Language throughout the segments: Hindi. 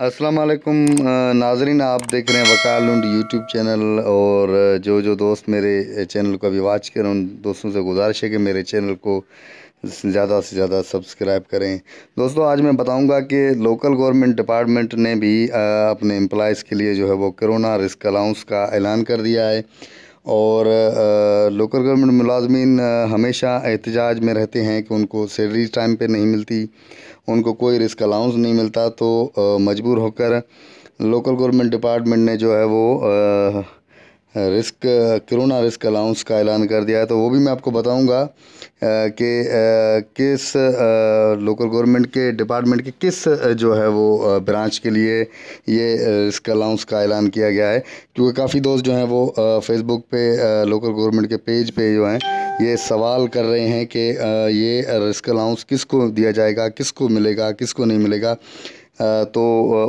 अस्सलाम वालेकुम नाजरीन आप देख रहे हैं वकाल उंड यूट्यूब चैनल और जो जो दोस्त मेरे चैनल को अभी वॉच करें उन दोस्तों से गुजारिश है कि मेरे चैनल को ज़्यादा से ज़्यादा सब्सक्राइब करें दोस्तों आज मैं बताऊंगा कि लोकल गवर्नमेंट डिपार्टमेंट ने भी अपने एम्प्लॉज के लिए जो है वो कोरोना रिस्क अलाउंस का ऐलान कर दिया है और लोकल गवर्नमेंट मुलाजमीन हमेशा एहतजाज में रहते हैं कि उनको सैलरी टाइम पे नहीं मिलती उनको कोई रिस्क अलाउंस नहीं मिलता तो मजबूर होकर लोकल गवर्नमेंट डिपार्टमेंट ने जो है वो रिस्क कोरोना रिस्क अलाउंस का ऐलान कर दिया है तो वो भी मैं आपको बताऊंगा कि किस लोकल गवर्नमेंट के डिपार्टमेंट के किस जो है वो ब्रांच के लिए ये रिस्क अलाउंस का ऐलान किया गया है क्योंकि काफ़ी दोस्त जो हैं वो फेसबुक पे लोकल गवर्नमेंट के पेज पे जो हैं ये सवाल कर रहे हैं कि ये रिस्क अलाउंस किसको दिया जाएगा किसको मिलेगा किसको नहीं मिलेगा तो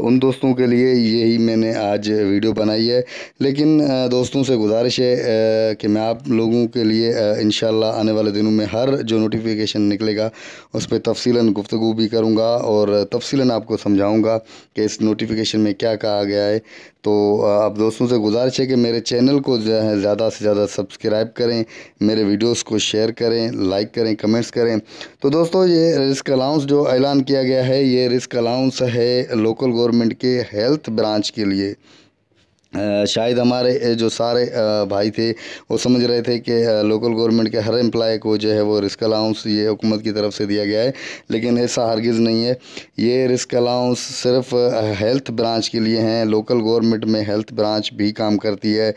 उन दोस्तों के लिए यही मैंने आज वीडियो बनाई है लेकिन दोस्तों से गुजारिश है कि मैं आप लोगों के लिए इन आने वाले दिनों में हर जो नोटिफिकेशन निकलेगा उस पर तफसीला गुफ्तु भी करूँगा और तफसीला आपको समझाऊँगा कि इस नोटिफिकेशन में क्या कहा गया है तो आप दोस्तों से गुजारिश है कि मेरे चैनल को जो है ज़्यादा से ज़्यादा सब्सक्राइब करें मेरे वीडियोस को शेयर करें लाइक करें कमेंट्स करें तो दोस्तों ये रिस्क अलाउंस जो ऐलान किया गया है ये रिस्क अलाउंस है लोकल गवर्नमेंट के हेल्थ ब्रांच के लिए शायद हमारे जो सारे भाई थे वो समझ रहे थे कि लोकल गवर्नमेंट के हर एम्प्लॉय को जो है वो रिस्क अलाउंस ये हुकूमत की तरफ से दिया गया है लेकिन ऐसा हरगिज़ नहीं है ये रिस्क अलाउंस सिर्फ हेल्थ ब्रांच के लिए हैं लोकल गवर्नमेंट में हेल्थ ब्रांच भी काम करती है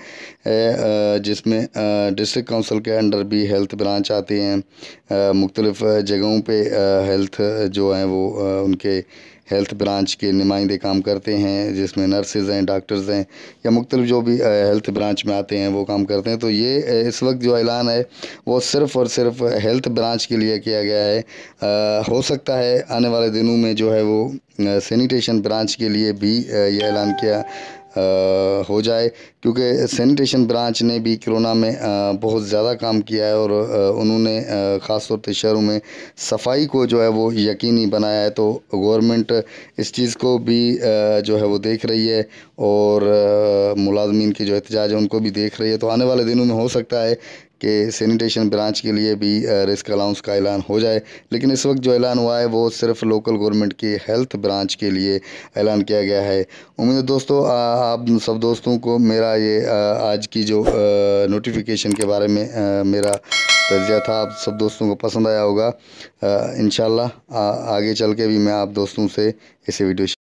जिसमें डिस्ट्रिक्ट काउंसिल के अंडर भी हेल्थ ब्रांच आते हैं मुख्तलिफ़ जगहों पर हेल्थ जो हैं वो उनके हेल्थ ब्रांच के नुमाइंदे काम करते हैं जिसमें नर्सेज हैं डॉक्टर्स हैं या मुख्तल जो भी हेल्थ ब्रांच में आते हैं वो काम करते हैं तो ये इस वक्त जो ऐलान है वो सिर्फ़ और सिर्फ हेल्थ ब्रांच के लिए किया गया है आ, हो सकता है आने वाले दिनों में जो है वो सैनिटेशन ब्रांच के लिए भी ये ऐलान किया हो जाए क्योंकि सैनिटेशन ब्रांच ने भी कोरोना में बहुत ज़्यादा काम किया है और उन्होंने ख़ास तौर पर शहरों में सफाई को जो है वो यकीनी बनाया है तो गवर्नमेंट इस चीज़ को भी जो है वो देख रही है और मुलाजमीन के जो एहतजाज है उनको भी देख रही है तो आने वाले दिनों में हो सकता है कि सैनिटेशन ब्रांच के लिए भी रिस्क अलाउंस का ऐलान हो जाए लेकिन इस वक्त जो ऐलान हुआ है वो सिर्फ लोकल गवर्नमेंट के हेल्थ ब्रांच के लिए ऐलान किया गया है उम्मीद है दोस्तों आ, आप सब दोस्तों को मेरा ये आ, आज की जो नोटिफिकेशन के बारे में आ, मेरा तजिया था आप सब दोस्तों को पसंद आया होगा इन आगे चल के भी मैं आप दोस्तों से इसे वीडियो